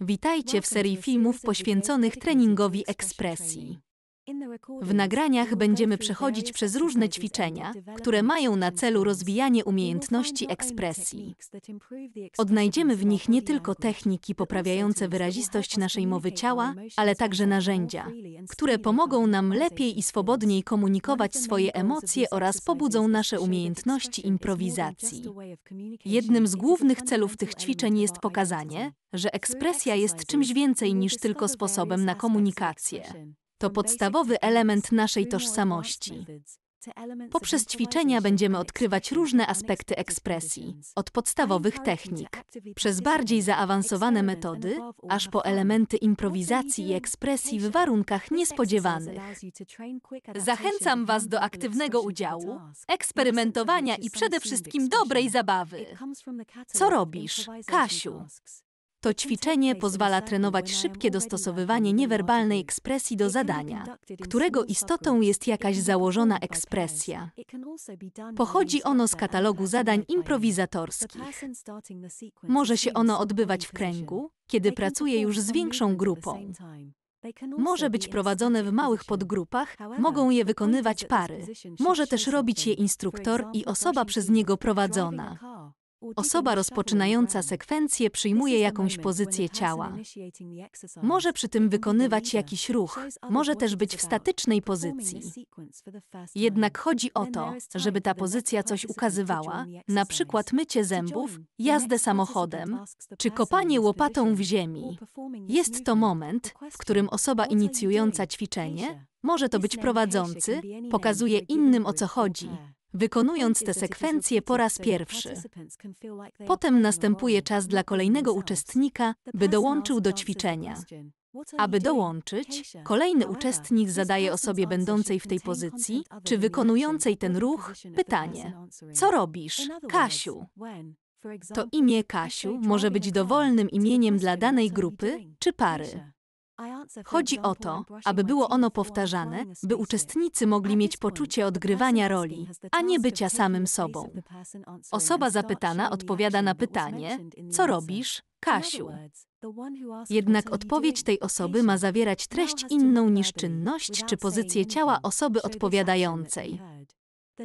Witajcie w serii filmów poświęconych treningowi ekspresji. W nagraniach będziemy przechodzić przez różne ćwiczenia, które mają na celu rozwijanie umiejętności ekspresji. Odnajdziemy w nich nie tylko techniki poprawiające wyrazistość naszej mowy ciała, ale także narzędzia, które pomogą nam lepiej i swobodniej komunikować swoje emocje oraz pobudzą nasze umiejętności improwizacji. Jednym z głównych celów tych ćwiczeń jest pokazanie, że ekspresja jest czymś więcej niż tylko sposobem na komunikację. To podstawowy element naszej tożsamości. Poprzez ćwiczenia będziemy odkrywać różne aspekty ekspresji, od podstawowych technik, przez bardziej zaawansowane metody, aż po elementy improwizacji i ekspresji w warunkach niespodziewanych. Zachęcam Was do aktywnego udziału, eksperymentowania i przede wszystkim dobrej zabawy. Co robisz, Kasiu? To ćwiczenie pozwala trenować szybkie dostosowywanie niewerbalnej ekspresji do zadania, którego istotą jest jakaś założona ekspresja. Pochodzi ono z katalogu zadań improwizatorskich. Może się ono odbywać w kręgu, kiedy pracuje już z większą grupą. Może być prowadzone w małych podgrupach, mogą je wykonywać pary. Może też robić je instruktor i osoba przez niego prowadzona. Osoba rozpoczynająca sekwencję przyjmuje jakąś pozycję ciała. Może przy tym wykonywać jakiś ruch, może też być w statycznej pozycji. Jednak chodzi o to, żeby ta pozycja coś ukazywała, na przykład mycie zębów, jazdę samochodem, czy kopanie łopatą w ziemi. Jest to moment, w którym osoba inicjująca ćwiczenie może to być prowadzący, pokazuje innym o co chodzi, wykonując te sekwencje po raz pierwszy. Potem następuje czas dla kolejnego uczestnika, by dołączył do ćwiczenia. Aby dołączyć, kolejny uczestnik zadaje osobie będącej w tej pozycji, czy wykonującej ten ruch, pytanie: Co robisz, Kasiu? To imię Kasiu może być dowolnym imieniem dla danej grupy czy pary. Chodzi o to, aby było ono powtarzane, by uczestnicy mogli mieć poczucie odgrywania roli, a nie bycia samym sobą. Osoba zapytana odpowiada na pytanie, co robisz, Kasiu? Jednak odpowiedź tej osoby ma zawierać treść inną niż czynność czy pozycję ciała osoby odpowiadającej.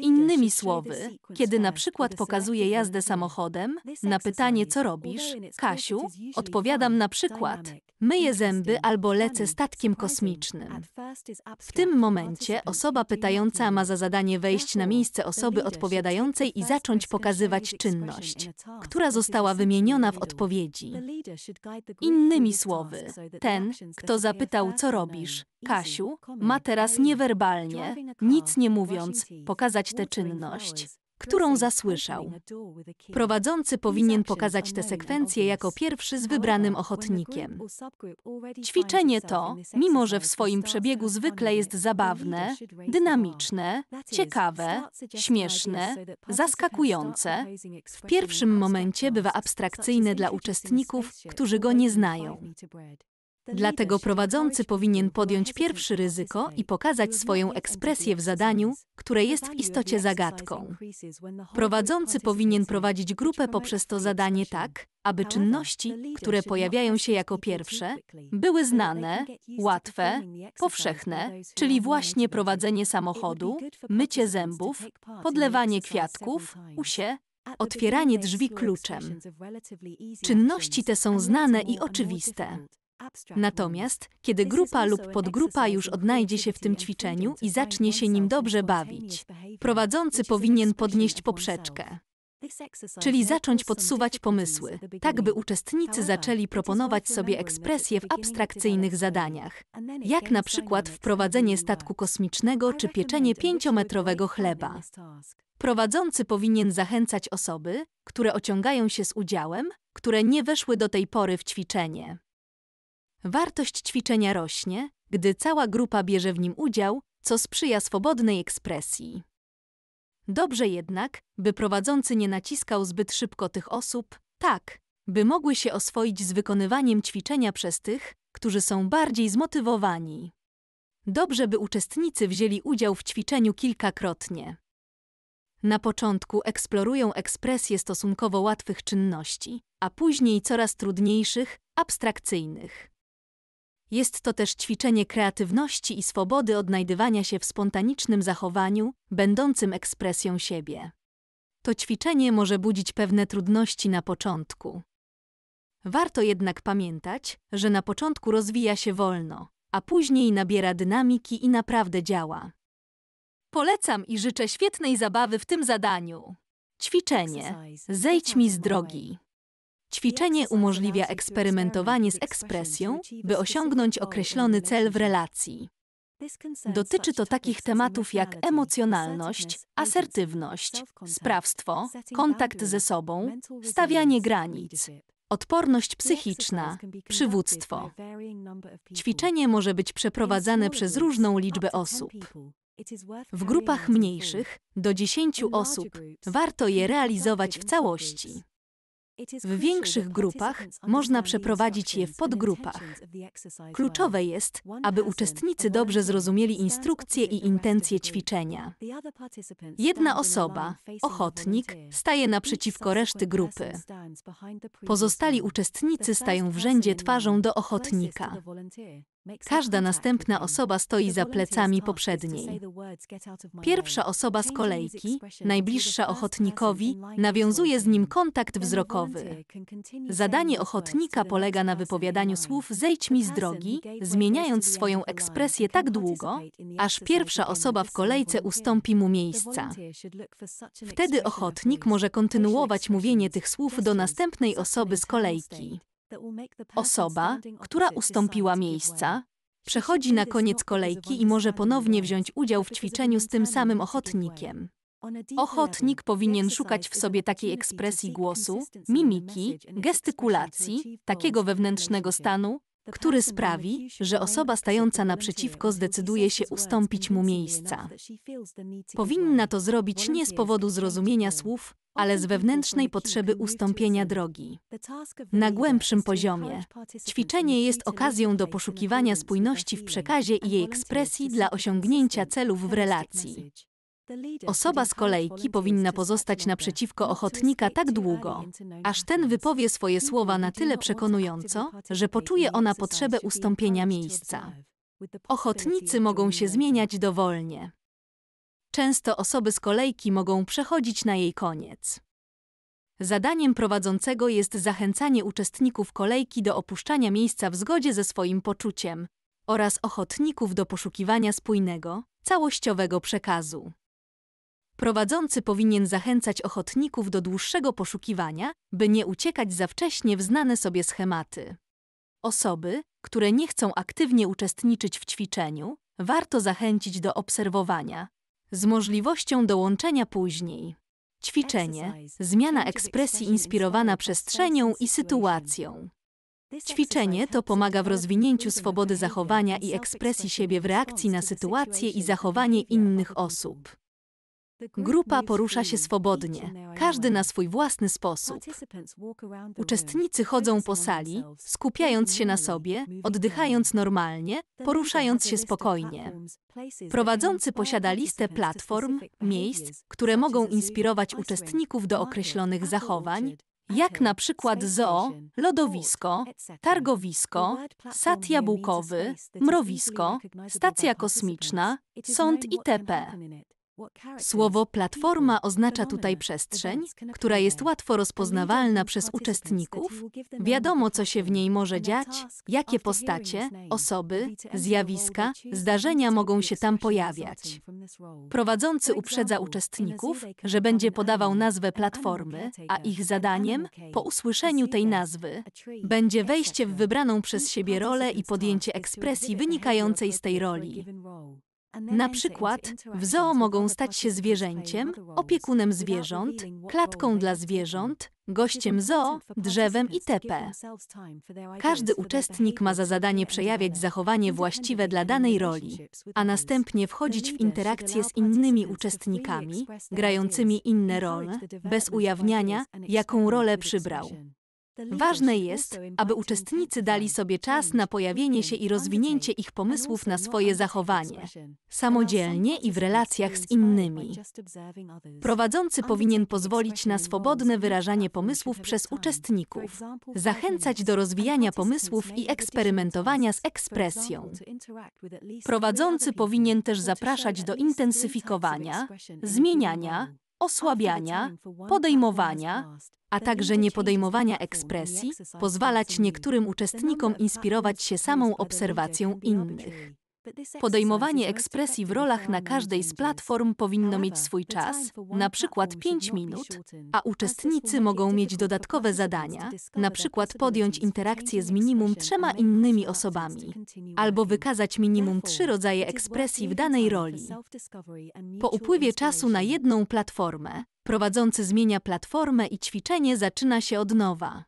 Innymi słowy, kiedy na przykład pokazuję jazdę samochodem, na pytanie co robisz, Kasiu, odpowiadam na przykład myję zęby albo lecę statkiem kosmicznym. W tym momencie osoba pytająca ma za zadanie wejść na miejsce osoby odpowiadającej i zacząć pokazywać czynność, która została wymieniona w odpowiedzi. Innymi słowy, ten, kto zapytał co robisz, Kasiu, ma teraz niewerbalnie, nic nie mówiąc, pokazać pokazać tę czynność, którą zasłyszał. Prowadzący powinien pokazać tę sekwencję jako pierwszy z wybranym ochotnikiem. Ćwiczenie to, mimo że w swoim przebiegu zwykle jest zabawne, dynamiczne, ciekawe, śmieszne, zaskakujące, w pierwszym momencie bywa abstrakcyjne dla uczestników, którzy go nie znają. Dlatego prowadzący powinien podjąć pierwsze ryzyko i pokazać swoją ekspresję w zadaniu, które jest w istocie zagadką. Prowadzący powinien prowadzić grupę poprzez to zadanie tak, aby czynności, które pojawiają się jako pierwsze, były znane, łatwe, powszechne, czyli właśnie prowadzenie samochodu, mycie zębów, podlewanie kwiatków, usie, otwieranie drzwi kluczem. Czynności te są znane i oczywiste. Natomiast, kiedy grupa lub podgrupa już odnajdzie się w tym ćwiczeniu i zacznie się nim dobrze bawić, prowadzący powinien podnieść poprzeczkę. Czyli zacząć podsuwać pomysły, tak by uczestnicy zaczęli proponować sobie ekspresje w abstrakcyjnych zadaniach, jak na przykład wprowadzenie statku kosmicznego czy pieczenie pięciometrowego chleba. Prowadzący powinien zachęcać osoby, które ociągają się z udziałem, które nie weszły do tej pory w ćwiczenie. Wartość ćwiczenia rośnie, gdy cała grupa bierze w nim udział, co sprzyja swobodnej ekspresji. Dobrze jednak, by prowadzący nie naciskał zbyt szybko tych osób, tak, by mogły się oswoić z wykonywaniem ćwiczenia przez tych, którzy są bardziej zmotywowani. Dobrze, by uczestnicy wzięli udział w ćwiczeniu kilkakrotnie. Na początku eksplorują ekspresję stosunkowo łatwych czynności, a później coraz trudniejszych, abstrakcyjnych. Jest to też ćwiczenie kreatywności i swobody odnajdywania się w spontanicznym zachowaniu, będącym ekspresją siebie. To ćwiczenie może budzić pewne trudności na początku. Warto jednak pamiętać, że na początku rozwija się wolno, a później nabiera dynamiki i naprawdę działa. Polecam i życzę świetnej zabawy w tym zadaniu. Ćwiczenie. Zejdź mi z drogi. Ćwiczenie umożliwia eksperymentowanie z ekspresją, by osiągnąć określony cel w relacji. Dotyczy to takich tematów jak emocjonalność, asertywność, sprawstwo, kontakt ze sobą, stawianie granic, odporność psychiczna, przywództwo. Ćwiczenie może być przeprowadzane przez różną liczbę osób. W grupach mniejszych, do 10 osób, warto je realizować w całości. W większych grupach można przeprowadzić je w podgrupach. Kluczowe jest, aby uczestnicy dobrze zrozumieli instrukcje i intencje ćwiczenia. Jedna osoba, ochotnik, staje naprzeciwko reszty grupy. Pozostali uczestnicy stają w rzędzie twarzą do ochotnika. Każda następna osoba stoi za plecami poprzedniej. Pierwsza osoba z kolejki, najbliższa ochotnikowi, nawiązuje z nim kontakt wzrokowy. Zadanie ochotnika polega na wypowiadaniu słów zejdź mi z drogi, zmieniając swoją ekspresję tak długo, aż pierwsza osoba w kolejce ustąpi mu miejsca. Wtedy ochotnik może kontynuować mówienie tych słów do następnej osoby z kolejki. Osoba, która ustąpiła miejsca, przechodzi na koniec kolejki i może ponownie wziąć udział w ćwiczeniu z tym samym ochotnikiem. Ochotnik powinien szukać w sobie takiej ekspresji głosu, mimiki, gestykulacji, takiego wewnętrznego stanu, który sprawi, że osoba stająca naprzeciwko zdecyduje się ustąpić mu miejsca. Powinna to zrobić nie z powodu zrozumienia słów, ale z wewnętrznej potrzeby ustąpienia drogi. Na głębszym poziomie ćwiczenie jest okazją do poszukiwania spójności w przekazie i jej ekspresji dla osiągnięcia celów w relacji. Osoba z kolejki powinna pozostać naprzeciwko ochotnika tak długo, aż ten wypowie swoje słowa na tyle przekonująco, że poczuje ona potrzebę ustąpienia miejsca. Ochotnicy mogą się zmieniać dowolnie. Często osoby z kolejki mogą przechodzić na jej koniec. Zadaniem prowadzącego jest zachęcanie uczestników kolejki do opuszczania miejsca w zgodzie ze swoim poczuciem oraz ochotników do poszukiwania spójnego, całościowego przekazu. Prowadzący powinien zachęcać ochotników do dłuższego poszukiwania, by nie uciekać za wcześnie w znane sobie schematy. Osoby, które nie chcą aktywnie uczestniczyć w ćwiczeniu, warto zachęcić do obserwowania, z możliwością dołączenia później. Ćwiczenie zmiana ekspresji inspirowana przestrzenią i sytuacją. Ćwiczenie to pomaga w rozwinięciu swobody zachowania i ekspresji siebie w reakcji na sytuacje i zachowanie innych osób. Mhm. Grupa porusza się swobodnie, każdy na swój własny sposób. Uczestnicy chodzą po sali, skupiając się na sobie, oddychając normalnie, poruszając się spokojnie. Prowadzący posiada listę platform, miejsc, które mogą inspirować uczestników do określonych zachowań, jak na przykład zoo, lodowisko, targowisko, sad jabłkowy, mrowisko, stacja kosmiczna, sąd itp. Słowo platforma oznacza tutaj przestrzeń, która jest łatwo rozpoznawalna przez uczestników. Wiadomo, co się w niej może dziać, jakie postacie, osoby, zjawiska, zdarzenia mogą się tam pojawiać. Prowadzący uprzedza uczestników, że będzie podawał nazwę platformy, a ich zadaniem, po usłyszeniu tej nazwy, będzie wejście w wybraną przez siebie rolę i podjęcie ekspresji wynikającej z tej roli. Na przykład w zoo mogą stać się zwierzęciem, opiekunem zwierząt, klatką dla zwierząt, gościem zoo, drzewem itp. Każdy uczestnik ma za zadanie przejawiać zachowanie właściwe dla danej roli, a następnie wchodzić w interakcję z innymi uczestnikami, grającymi inne role, bez ujawniania, jaką rolę przybrał. Ważne jest, aby uczestnicy dali sobie czas na pojawienie się i rozwinięcie ich pomysłów na swoje zachowanie, samodzielnie i w relacjach z innymi. Prowadzący powinien pozwolić na swobodne wyrażanie pomysłów przez uczestników, zachęcać do rozwijania pomysłów i eksperymentowania z ekspresją. Prowadzący powinien też zapraszać do intensyfikowania, zmieniania, osłabiania, podejmowania a także niepodejmowania ekspresji, pozwalać niektórym uczestnikom inspirować się samą obserwacją innych. Podejmowanie ekspresji w rolach na każdej z platform powinno mieć swój czas, na przykład 5 minut, a uczestnicy mogą mieć dodatkowe zadania, na przykład podjąć interakcję z minimum trzema innymi osobami, albo wykazać minimum trzy rodzaje ekspresji w danej roli. Po upływie czasu na jedną platformę, Prowadzący zmienia platformę i ćwiczenie zaczyna się od nowa.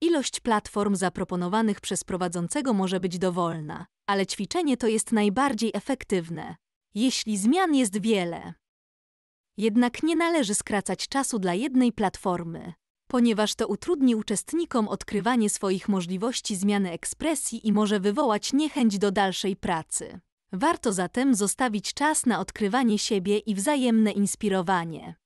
Ilość platform zaproponowanych przez prowadzącego może być dowolna, ale ćwiczenie to jest najbardziej efektywne, jeśli zmian jest wiele. Jednak nie należy skracać czasu dla jednej platformy, ponieważ to utrudni uczestnikom odkrywanie swoich możliwości zmiany ekspresji i może wywołać niechęć do dalszej pracy. Warto zatem zostawić czas na odkrywanie siebie i wzajemne inspirowanie.